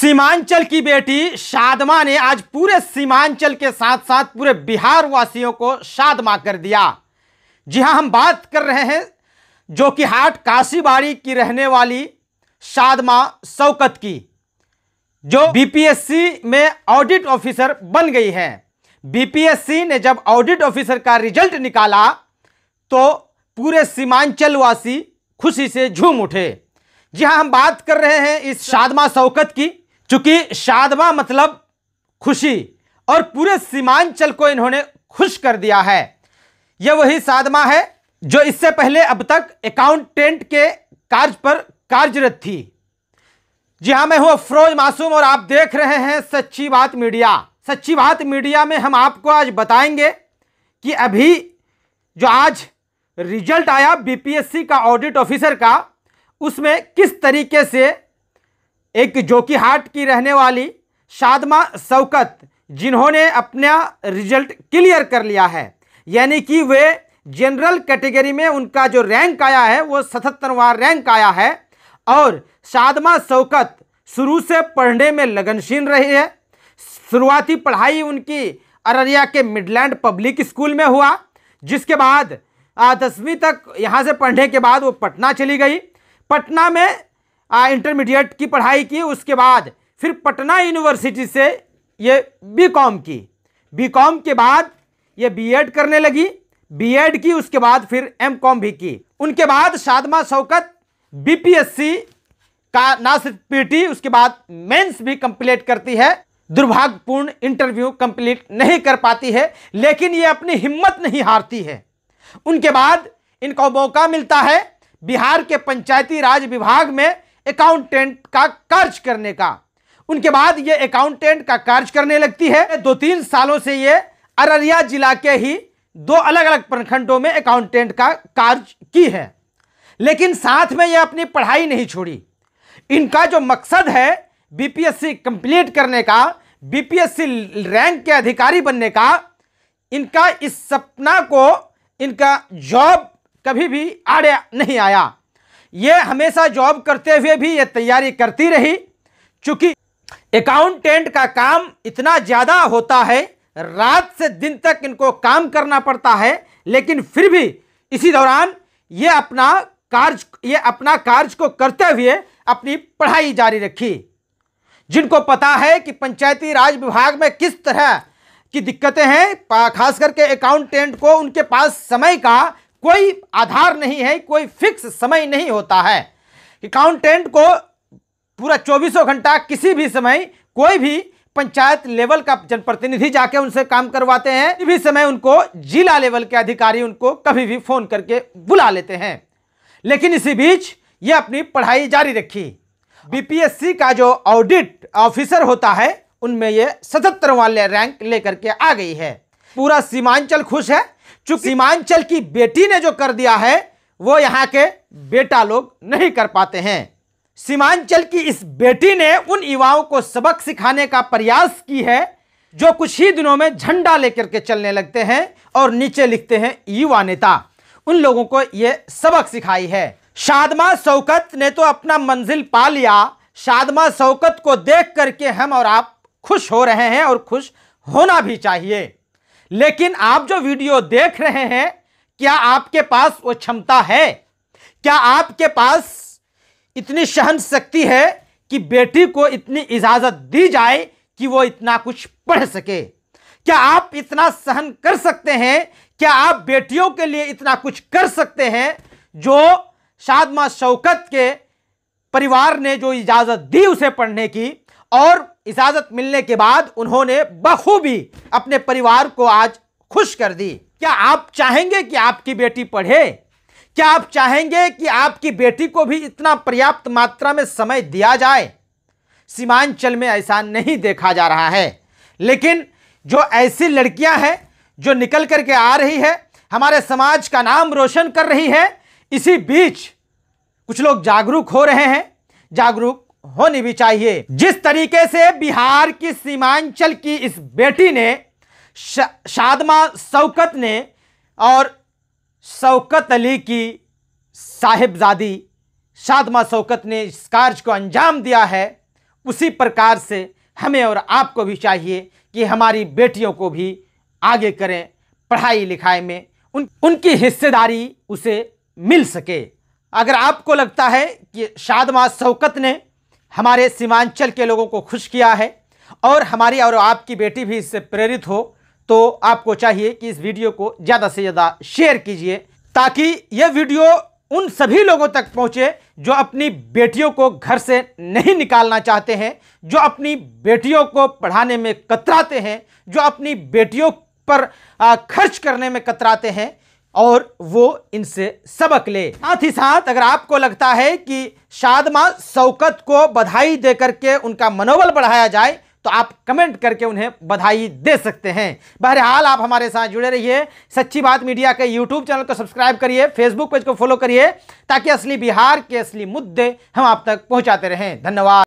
सीमांचल की बेटी शादमा ने आज पूरे सीमांचल के साथ साथ पूरे बिहार वासियों को शादमा कर दिया जी हाँ हम बात कर रहे हैं जो कि हाट काशीबाड़ी की रहने वाली शादमा शौकत की जो बीपीएससी में ऑडिट ऑफिसर बन गई हैं बीपीएससी ने जब ऑडिट ऑफिसर का रिजल्ट निकाला तो पूरे सीमांचल वासी खुशी से झूम उठे जी हाँ हम बात कर रहे हैं इस शादमा शौकत की चूंकि शादवा मतलब खुशी और पूरे सीमांचल को इन्होंने खुश कर दिया है यह वही सादमा है जो इससे पहले अब तक अकाउंटेंट के कार्य पर कार्यरत थी जी हाँ मैं हूँ अफरोज मासूम और आप देख रहे हैं सच्ची बात मीडिया सच्ची बात मीडिया में हम आपको आज बताएंगे कि अभी जो आज रिजल्ट आया बीपीएससी का ऑडिट ऑफिसर का उसमें किस तरीके से एक जोकीहाट की रहने वाली शादमा शौकत जिन्होंने अपना रिजल्ट क्लियर कर लिया है यानी कि वे जनरल कैटेगरी में उनका जो रैंक आया है वो सतहत्तरवा रैंक आया है और शादमा शौकत शुरू से पढ़ने में लगनशील रही है शुरुआती पढ़ाई उनकी अररिया के मिडलैंड पब्लिक स्कूल में हुआ जिसके बाद दसवीं तक यहाँ से पढ़ने के बाद वो पटना चली गई पटना में इंटरमीडिएट की पढ़ाई की उसके बाद फिर पटना यूनिवर्सिटी से ये बीकॉम की बीकॉम के बाद ये बीएड करने लगी बीएड की उसके बाद फिर एमकॉम भी की उनके बाद शादमा शौकत बीपीएससी का ना सिर्फ पीटी उसके बाद मेंस भी कंप्लीट करती है दुर्भाग्यपूर्ण इंटरव्यू कंप्लीट नहीं कर पाती है लेकिन ये अपनी हिम्मत नहीं हारती है उनके बाद इनको मौका मिलता है बिहार के पंचायती राज विभाग में अकाउंटेंट का कार्य करने का उनके बाद ये अकाउंटेंट का कार्य करने लगती है दो तीन सालों से ये अररिया जिला के ही दो अलग अलग प्रखंडों में अकाउंटेंट का कार्य की है लेकिन साथ में यह अपनी पढ़ाई नहीं छोड़ी इनका जो मकसद है बीपीएससी कंप्लीट करने का बीपीएससी रैंक के अधिकारी बनने का इनका इस सपना को इनका जॉब कभी भी आड़े नहीं आया ये हमेशा जॉब करते हुए भी ये तैयारी करती रही चूँकि अकाउंटेंट का काम इतना ज़्यादा होता है रात से दिन तक इनको काम करना पड़ता है लेकिन फिर भी इसी दौरान ये अपना कार्य ये अपना कार्य को करते हुए अपनी पढ़ाई जारी रखी जिनको पता है कि पंचायती राज विभाग में किस तरह की दिक्कतें हैं खास करके अकाउंटेंट को उनके पास समय का कोई आधार नहीं है कोई फिक्स समय नहीं होता है अकाउंटेंट को पूरा चौबीसों घंटा किसी भी समय कोई भी पंचायत लेवल का जनप्रतिनिधि जाके उनसे काम करवाते हैं किसी भी समय उनको जिला लेवल के अधिकारी उनको कभी भी फ़ोन करके बुला लेते हैं लेकिन इसी बीच ये अपनी पढ़ाई जारी रखी बीपीएससी का जो ऑडिट ऑफिसर होता है उनमें ये सतहत्तर वाले रैंक लेकर के आ गई है पूरा सीमांचल खुश है चूंकि सीमांचल की बेटी ने जो कर दिया है वो यहाँ के बेटा लोग नहीं कर पाते हैं सीमांचल की इस बेटी ने उन युवाओं को सबक सिखाने का प्रयास की है जो कुछ ही दिनों में झंडा लेकर के चलने लगते हैं और नीचे लिखते हैं युवा नेता उन लोगों को ये सबक सिखाई है शादमा शौकत ने तो अपना मंजिल पा लिया शादमा शौकत को देख करके हम और आप खुश हो रहे हैं और खुश होना भी चाहिए लेकिन आप जो वीडियो देख रहे हैं क्या आपके पास वो क्षमता है क्या आपके पास इतनी सहन शक्ति है कि बेटी को इतनी इजाज़त दी जाए कि वो इतना कुछ पढ़ सके क्या आप इतना सहन कर सकते हैं क्या आप बेटियों के लिए इतना कुछ कर सकते हैं जो शादमा शौकत के परिवार ने जो इजाज़त दी उसे पढ़ने की और इजाज़त मिलने के बाद उन्होंने बखूबी अपने परिवार को आज खुश कर दी क्या आप चाहेंगे कि आपकी बेटी पढ़े क्या आप चाहेंगे कि आपकी बेटी को भी इतना पर्याप्त मात्रा में समय दिया जाए सीमांचल में ऐसा नहीं देखा जा रहा है लेकिन जो ऐसी लड़कियां हैं जो निकल कर के आ रही है हमारे समाज का नाम रोशन कर रही है इसी बीच कुछ लोग जागरूक हो रहे हैं जागरूक होनी भी चाहिए जिस तरीके से बिहार की सीमांचल की इस बेटी ने शा, शादमा शौकत ने और शौकत अली की साहिबजादी शादमा शौकत ने इस कार्य को अंजाम दिया है उसी प्रकार से हमें और आपको भी चाहिए कि हमारी बेटियों को भी आगे करें पढ़ाई लिखाई में उन उनकी हिस्सेदारी उसे मिल सके अगर आपको लगता है कि शादमा शौकत ने हमारे सीमांचल के लोगों को खुश किया है और हमारी और आपकी बेटी भी इससे प्रेरित हो तो आपको चाहिए कि इस वीडियो को ज़्यादा से ज़्यादा शेयर कीजिए ताकि यह वीडियो उन सभी लोगों तक पहुँचे जो अपनी बेटियों को घर से नहीं निकालना चाहते हैं जो अपनी बेटियों को पढ़ाने में कतराते हैं जो अपनी बेटियों पर खर्च करने में कतराते हैं और वो इनसे सबक ले साथ ही साथ अगर आपको लगता है कि शादमा शौकत को बधाई दे करके उनका मनोबल बढ़ाया जाए तो आप कमेंट करके उन्हें बधाई दे सकते हैं बहरहाल आप हमारे साथ जुड़े रहिए सच्ची बात मीडिया के यूट्यूब चैनल को सब्सक्राइब करिए फेसबुक पेज को फॉलो करिए ताकि असली बिहार के असली मुद्दे हम आप तक पहुंचाते रहें धन्यवाद